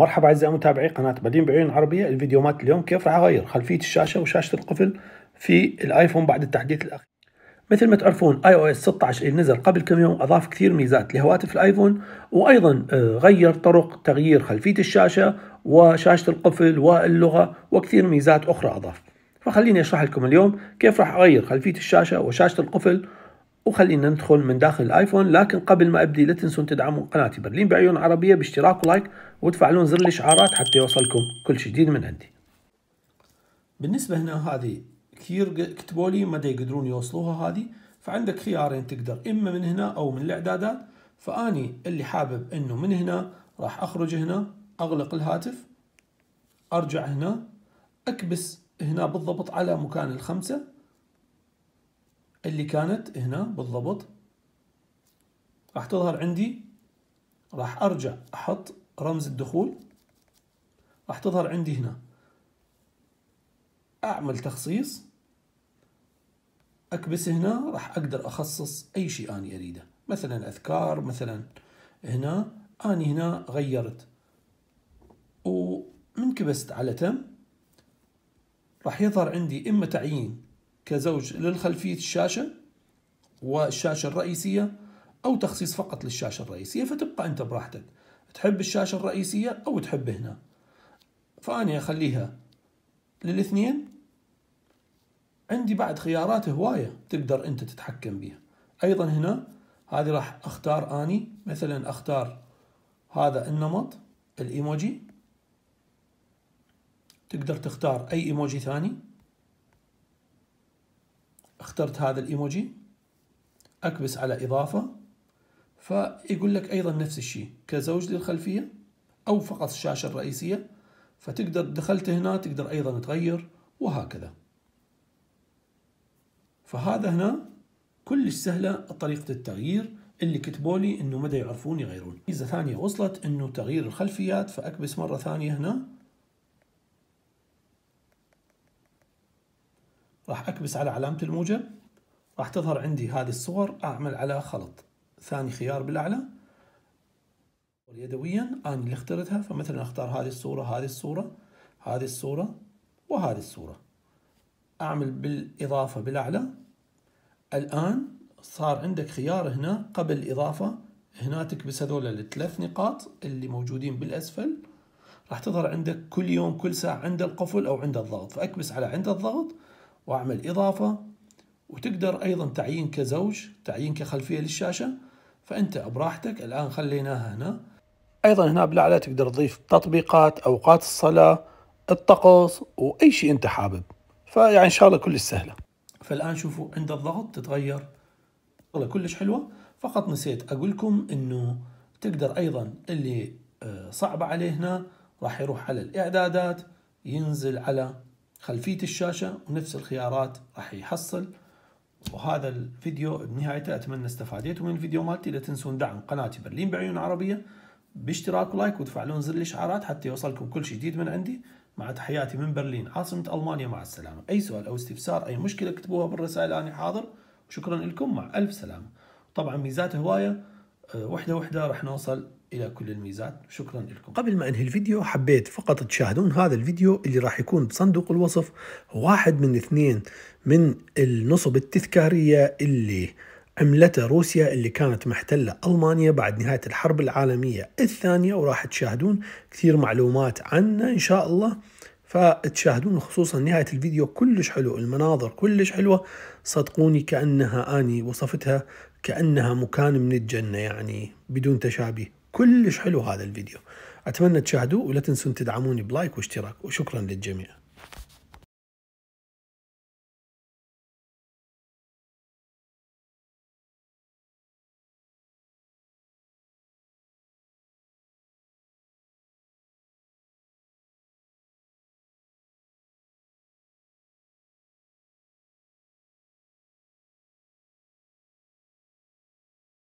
مرحبا اعزائي متابعي قناه بدين بعيون عربيه الفيديو مات اليوم كيف راح اغير خلفيه الشاشه وشاشه القفل في الايفون بعد التحديث الاخير مثل ما تعرفون اي او اس 16 اللي نزل قبل كم يوم اضاف كثير ميزات لهواتف الايفون وايضا آه، غير طرق تغيير خلفيه الشاشه وشاشه القفل واللغه وكثير ميزات اخرى اضاف فخليني اشرح لكم اليوم كيف راح اغير خلفيه الشاشه وشاشه القفل وخلينا ندخل من داخل الايفون لكن قبل ما ابدي لا تنسون تدعمون قناتي برلين بعيون عربيه باشتراك ولايك وتفعلون زر الاشعارات حتى يوصلكم كل شيء جديد من عندي بالنسبه هنا هذه كثير كتبوا لي مدى يقدرون يوصلوها هذه فعندك خيارين تقدر اما من هنا او من الاعدادات فاني اللي حابب انه من هنا راح اخرج هنا اغلق الهاتف ارجع هنا اكبس هنا بالضبط على مكان الخمسه اللي كانت هنا بالضبط راح تظهر عندي راح ارجع احط رمز الدخول راح تظهر عندي هنا اعمل تخصيص اكبس هنا راح اقدر اخصص اي شيء اني اريده مثلا اذكار مثلا هنا اني هنا غيرت ومن كبست على تم راح يظهر عندي اما تعيين كزوج للخلفية الشاشة والشاشة الرئيسية أو تخصيص فقط للشاشة الرئيسية فتبقى أنت براحتك تحب الشاشة الرئيسية أو تحب هنا فأنا أخليها للاثنين عندي بعد خيارات هواية تقدر أنت تتحكم بها أيضا هنا هذه راح أختار أني مثلا أختار هذا النمط الإيموجي تقدر تختار أي إيموجي ثاني اخترت هذا الايموجي اكبس على اضافه فيقول لك ايضا نفس الشيء كزوج للخلفيه او فقط الشاشه الرئيسيه فتقدر دخلت هنا تقدر ايضا تغير وهكذا فهذا هنا كلش سهله طريقه التغيير اللي كتبوا لي انه مدى يعرفون يغيرون ميزه ثانيه وصلت انه تغيير الخلفيات فاكبس مره ثانيه هنا راح أكبس على علامة الموجب راح تظهر عندي هذه الصور أعمل على خلط ثاني خيار بالأعلى يدويا أنا اللي اخترتها فمثلا أختار هذه الصورة هذه الصورة هذه الصورة وهذه الصورة أعمل بالإضافة بالأعلى الآن صار عندك خيار هنا قبل الإضافة هنا تكبس هذول الثلاث نقاط اللي موجودين بالأسفل راح تظهر عندك كل يوم كل ساعة عند القفل أو عند الضغط فأكبس على عند الضغط وأعمل إضافة وتقدر أيضا تعيين كزوج تعيين كخلفية للشاشة فأنت براحتك الآن خليناها هنا أيضا هنا بالأعلى تقدر تضيف تطبيقات أوقات الصلاة الطقس وأي شيء أنت حابب فيعني إن شاء الله كلش سهلة فالآن شوفوا عند الضغط تتغير والله كلش حلوة فقط نسيت أقول لكم أنه تقدر أيضا اللي آه، صعبة عليه هنا راح يروح على الإعدادات ينزل على خلفية الشاشة ونفس الخيارات راح يحصل وهذا الفيديو بنهايته أتمنى استفاديتوا من الفيديو مالتي لا تنسون دعم قناتي برلين بعيون عربية باشتراك ولايك وتفعلون زر الإشعارات حتى يوصلكم كل شيء جديد من عندي مع تحياتي من برلين عاصمة ألمانيا مع السلامة أي سؤال أو استفسار أي مشكلة اكتبوها بالرسائل أنا حاضر وشكرا لكم مع ألف سلامة طبعا ميزات هواية آه، وحدة وحدة راح نوصل إلى كل الميزات شكرا لكم قبل ما أنهي الفيديو حبيت فقط تشاهدون هذا الفيديو اللي راح يكون بصندوق الوصف واحد من اثنين من النصب التذكارية اللي عملتها روسيا اللي كانت محتلة ألمانيا بعد نهاية الحرب العالمية الثانية وراح تشاهدون كثير معلومات عنه إن شاء الله فتشاهدون خصوصا نهاية الفيديو كلش حلو المناظر كلش حلوة صدقوني كأنها أني وصفتها كأنها مكان من الجنة يعني بدون تشابه كلش حلو هذا الفيديو أتمنى تشاهدوه ولا تنسون تدعموني بلايك واشتراك وشكرا للجميع